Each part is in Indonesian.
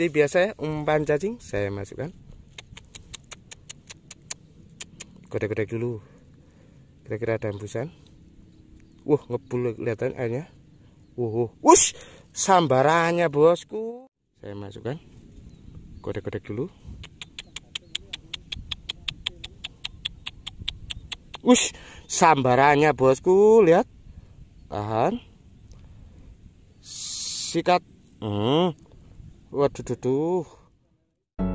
seperti biasa umpan cacing saya masukkan kode-kode dulu kira-kira ada hembusan wah ngebul kelihatan airnya wah wush sambarannya bosku saya masukkan kode-kode dulu wush sambarannya bosku lihat tahan sikat hmm What to do? Thank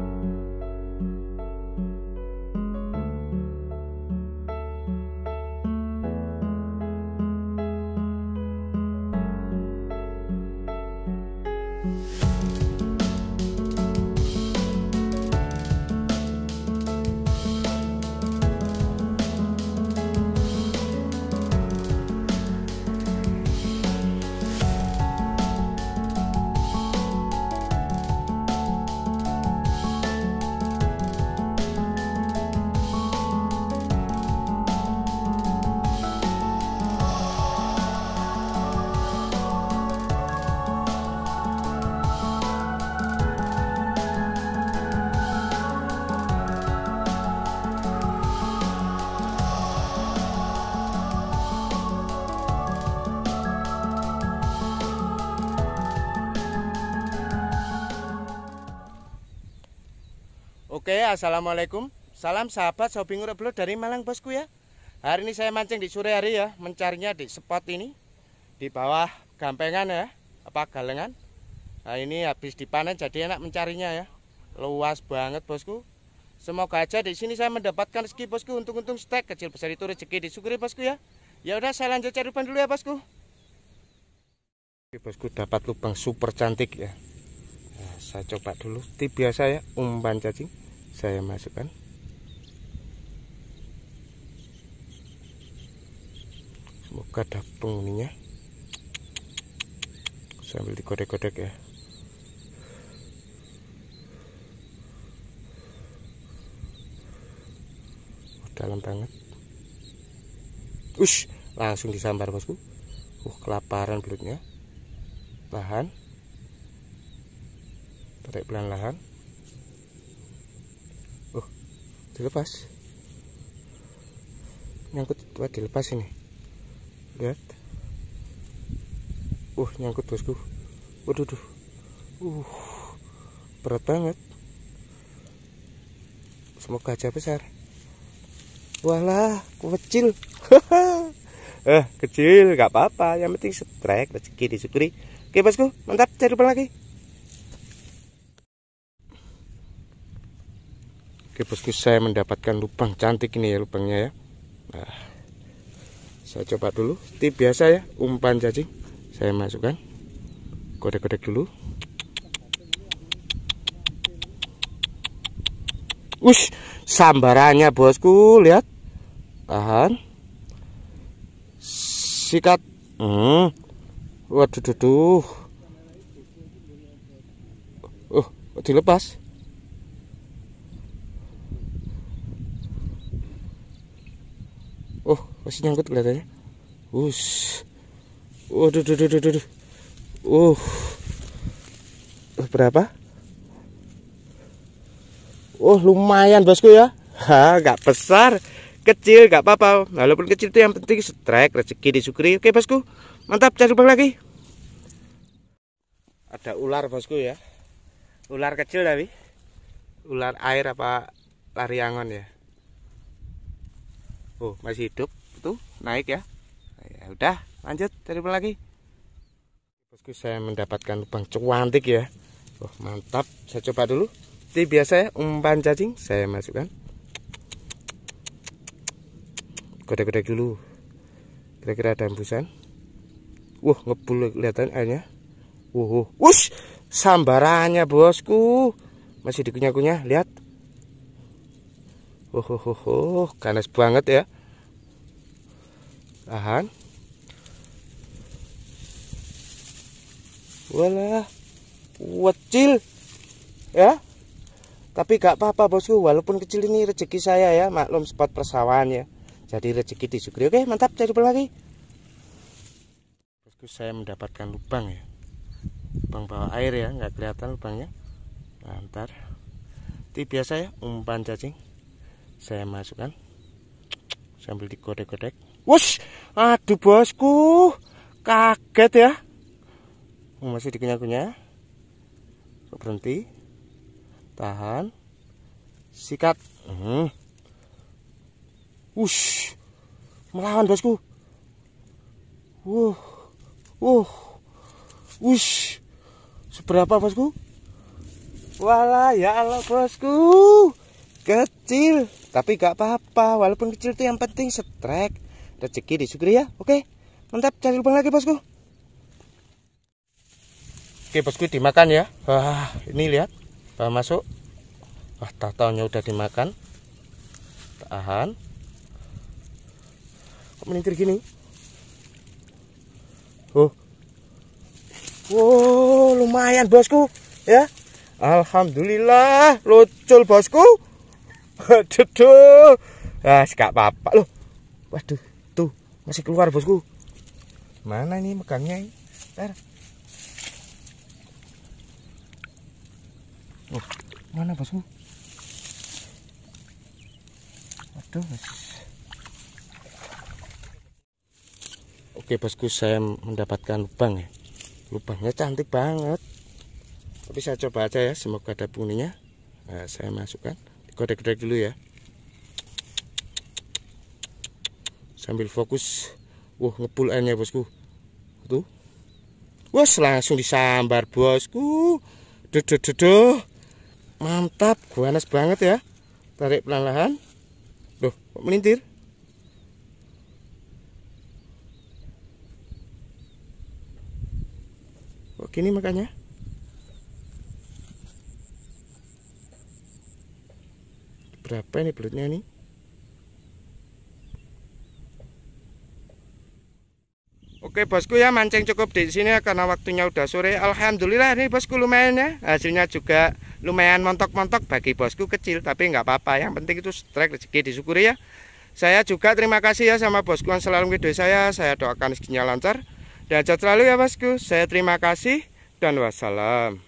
Oke, assalamualaikum. Salam sahabat shopping urut dari Malang bosku ya. Hari ini saya mancing di sore hari ya, mencarinya di spot ini di bawah gampengan ya, apa galengan. Nah ini habis dipanen jadi enak mencarinya ya. Luas banget bosku. Semoga aja di sini saya mendapatkan rezeki bosku, untung-untung stek kecil besar itu rezeki disyukuri bosku ya. Ya udah saya lanjut cari dulu ya bosku. Oke bosku dapat lubang super cantik ya. Nah, saya coba dulu, tip biasa ya umpan cacing saya masukkan semoga dapung ya sambil dikorek kodek ya dalam banget ush langsung disambar bosku uh kelaparan belutnya lahan tarik pelan-lahan dilepas nyangkut wah dilepas ini lihat uh nyangkut bosku waduh uh berat banget semoga aja besar walah kecil eh kecil nggak apa-apa yang penting strike rezeki disyukuri oke bosku mantap cari lagi Oke bosku saya mendapatkan lubang cantik ini ya lubangnya ya nah, Saya coba dulu Tip biasa ya umpan cacing Saya masukkan Godek-godek dulu Ush sambarannya bosku Lihat Tahan Sikat hmm. Waduh oh Uh dilepas masih nyangkut kelihatannya us waduh duh, duh, duh, duh. uh berapa Oh lumayan bosku ya ha, nggak besar Kecil nggak apa-apa Walaupun kecil itu yang penting strike rezeki disyukuri Oke bosku mantap cari lubang lagi Ada ular bosku ya Ular kecil tapi Ular air apa lariangan ya Oh masih hidup naik ya ya udah lanjut dari lagi bosku saya mendapatkan lubang cuantik ya Wah mantap saya coba dulu ini biasa ya umpan cacing saya masukkan godek-godek dulu kira-kira ada embusan wah ngebul kelihatan airnya wuh wush sambarannya bosku masih dikunyah-kunyah lihat Oh, oh, oh, oh, ganas banget ya tahan walah kecil ya tapi gak apa-apa bosku walaupun kecil ini rezeki saya ya maklum spot persawahan ya jadi rezeki disyukuri oke mantap cari pulang lagi bosku saya mendapatkan lubang ya lubang bawah air ya Gak kelihatan lubangnya lantar nah, Ini biasa ya umpan cacing saya masukkan sambil digodek-godek wush Aduh bosku, kaget ya. Oh, masih dikunyah-kunyah. Berhenti. Tahan. Sikat. Hmm. Ush. Melawan bosku. Wuh. Wuh. Ush. Seberapa bosku? Walah ya Allah bosku. Kecil, tapi gak apa-apa. Walaupun kecil itu yang penting setrek rezeki disyukuri ya oke mantap cari lubang lagi bosku oke bosku dimakan ya wah ini lihat bah masuk wah tahunya udah dimakan tahan kok melintir gini oh Wow, oh, lumayan bosku ya. Alhamdulillah lucul bosku. Aduh. Ah, gak apa-apa loh. Waduh. Masih keluar bosku. Mana ini megangnya ini? Ter. Oh, mana bosku? Aduh. Oke bosku, saya mendapatkan lubang ya. Lubangnya cantik banget. Tapi saya coba aja ya, semoga ada bunyinya Nah, saya masukkan. Digodek-godek dulu ya. sambil fokus wah ngepul airnya bosku tuh wah langsung disambar bosku. Deduh deduh. Mantap, ganas banget ya. Tarik pelan-pelan. Loh, kok melintir? Kok gini makanya? Berapa ini belutnya nih? Oke bosku ya mancing cukup di sini ya, karena waktunya udah sore. Alhamdulillah nih bosku lumayan ya hasilnya juga lumayan montok-montok bagi bosku kecil tapi nggak apa-apa yang penting itu strike rezeki disyukuri ya. Saya juga terima kasih ya sama bosku yang selalu video saya. Saya doakan rezekinya lancar dan sehat selalu ya bosku. Saya terima kasih dan wassalam.